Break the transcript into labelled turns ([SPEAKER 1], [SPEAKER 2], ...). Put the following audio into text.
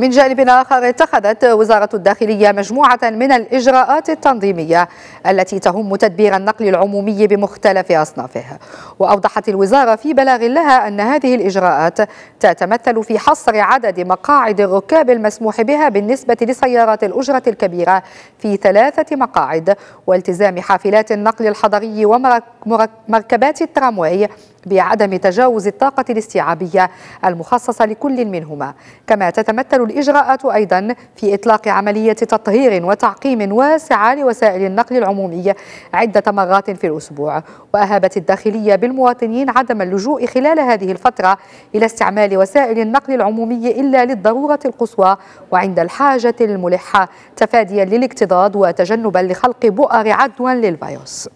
[SPEAKER 1] من جانب آخر اتخذت وزارة الداخلية مجموعة من الإجراءات التنظيمية التي تهم تدبير النقل العمومي بمختلف أصنافه وأوضحت الوزارة في بلاغ لها أن هذه الإجراءات تتمثل في حصر عدد مقاعد الركاب المسموح بها بالنسبة لسيارات الأجرة الكبيرة في ثلاثة مقاعد والتزام حافلات النقل الحضري ومركبات الترامواي بعدم تجاوز الطاقة الاستيعابية المخصصة لكل منهما كما تتمثل الإجراءات أيضا في إطلاق عملية تطهير وتعقيم واسعة لوسائل النقل العمومي عدة مرات في الأسبوع وأهابت الداخلية بالمواطنين عدم اللجوء خلال هذه الفترة إلى استعمال وسائل النقل العمومي إلا للضرورة القصوى وعند الحاجة الملحة تفاديا للاكتظاظ وتجنبا لخلق بؤر عدوى للفيروس